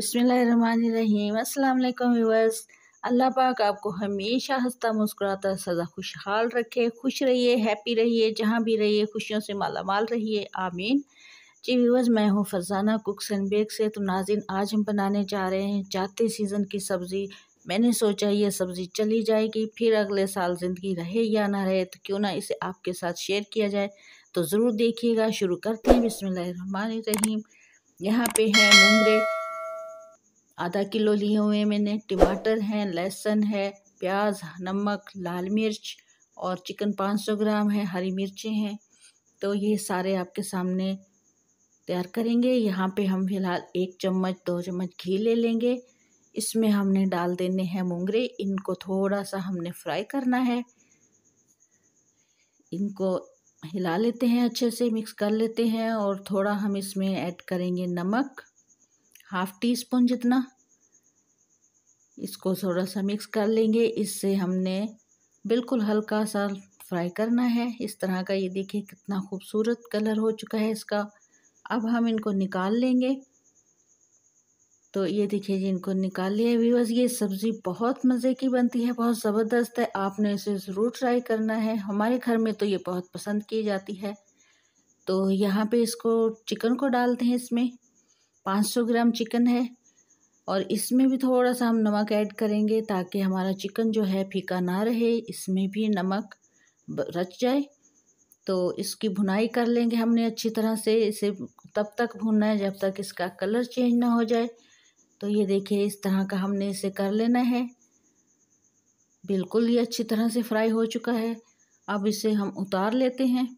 अस्सलाम वालेकुम व्यूअर्स अल्लाह पाक आपको हमेशा हंसता मुस्कुराता सदा खुशहाल रखे खुश रहिए हैप्पी रहिए जहाँ भी रहिए खुशियों से माला माल रहिए आमीन जी व्यूअर्स मैं हूँ फरजाना कुक्स एंड बेक से तो नाजिन आज हम बनाने जा रहे हैं जाते सीज़न की सब्ज़ी मैंने सोचा ये सब्ज़ी चली जाएगी फिर अगले साल ज़िंदगी रहे या ना रहे तो क्यों ना इसे आपके साथ शेयर किया जाए तो ज़रूर देखिएगा शुरू करते हैं बिसमीम यहाँ पे हैं मुंगरे आधा किलो लिए हुए हैं मैंने टमाटर हैं लहसुन है प्याज नमक लाल मिर्च और चिकन 500 ग्राम है हरी मिर्चें हैं तो ये सारे आपके सामने तैयार करेंगे यहाँ पे हम फिलहाल एक चम्मच दो चम्मच घी ले लेंगे इसमें हमने डाल देने हैं मूंगरे इनको थोड़ा सा हमने फ्राई करना है इनको हिला लेते हैं अच्छे से मिक्स कर लेते हैं और थोड़ा हम इसमें ऐड करेंगे नमक हाफ टी स्पून जितना इसको थोड़ा सा मिक्स कर लेंगे इससे हमने बिल्कुल हल्का सा फ्राई करना है इस तरह का ये देखिए कितना खूबसूरत कलर हो चुका है इसका अब हम इनको निकाल लेंगे तो ये देखिए जी इनको निकाल लिए व्यूवर्स ये सब्ज़ी बहुत मज़े की बनती है बहुत ज़बरदस्त है आपने इसे ज़रूर ट्राई करना है हमारे घर में तो ये बहुत पसंद की जाती है तो यहाँ पे इसको चिकन को डालते हैं इसमें 500 ग्राम चिकन है और इसमें भी थोड़ा सा हम नमक ऐड करेंगे ताकि हमारा चिकन जो है फीका ना रहे इसमें भी नमक रच जाए तो इसकी भुनाई कर लेंगे हमने अच्छी तरह से इसे तब तक भुनना है जब तक इसका कलर चेंज ना हो जाए तो ये देखिए इस तरह का हमने इसे कर लेना है बिल्कुल ये अच्छी तरह से फ्राई हो चुका है अब इसे हम उतार लेते हैं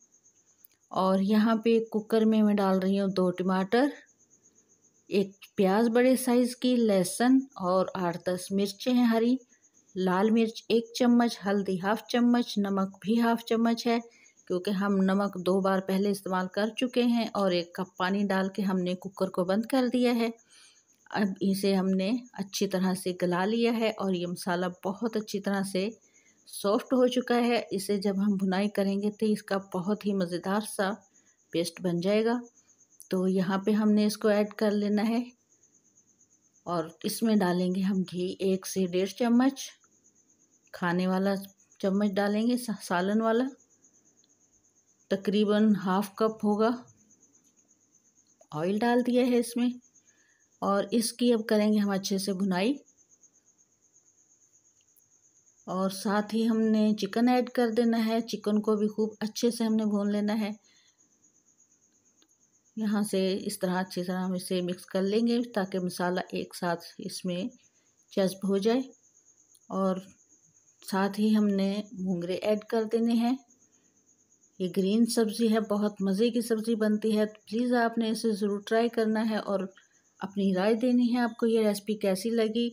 और यहाँ पे कुकर में मैं डाल रही हूँ दो टमाटर एक प्याज बड़े साइज़ की लहसुन और आठ दस मिर्चें हैं हरी लाल मिर्च एक चम्मच हल्दी हाफ चम्मच नमक भी हाफ चम्मच है क्योंकि हम नमक दो बार पहले इस्तेमाल कर चुके हैं और एक कप पानी डाल के हमने कुकर को बंद कर दिया है अब इसे हमने अच्छी तरह से गला लिया है और ये मसाला बहुत अच्छी तरह से सॉफ्ट हो चुका है इसे जब हम भुनाई करेंगे तो इसका बहुत ही मज़ेदार सा पेस्ट बन जाएगा तो यहाँ पे हमने इसको ऐड कर लेना है और इसमें डालेंगे हम घी एक से डेढ़ चम्मच खाने वाला चम्मच डालेंगे सालन वाला तकरीबन हाफ कप होगा ऑयल डाल दिया है इसमें और इसकी अब करेंगे हम अच्छे से भुनाई और साथ ही हमने चिकन ऐड कर देना है चिकन को भी खूब अच्छे से हमने भून लेना है यहाँ से इस तरह अच्छी तरह हम इसे मिक्स कर लेंगे ताकि मसाला एक साथ इसमें जज्ब हो जाए और साथ ही हमने मूंगरे ऐड कर देने हैं ये ग्रीन सब्ज़ी है बहुत मज़े की सब्ज़ी बनती है तो प्लीज़ आपने इसे ज़रूर ट्राई करना है और अपनी राय देनी है आपको ये रेसिपी कैसी लगी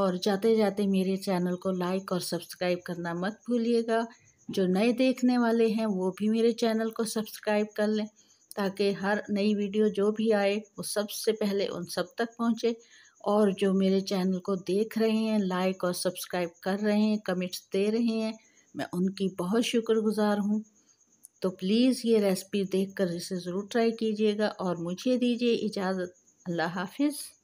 और जाते जाते मेरे चैनल को लाइक और सब्सक्राइब करना मत भूलिएगा जो नए देखने वाले हैं वो भी मेरे चैनल को सब्सक्राइब कर लें ताकि हर नई वीडियो जो भी आए वो सबसे पहले उन सब तक पहुँचे और जो मेरे चैनल को देख रहे हैं लाइक और सब्सक्राइब कर रहे हैं कमेंट्स दे रहे हैं मैं उनकी बहुत शुक्रगुजार हूँ तो प्लीज़ ये रेसिपी देखकर इसे ज़रूर ट्राई कीजिएगा और मुझे दीजिए इजाज़त अल्लाह हाफिज़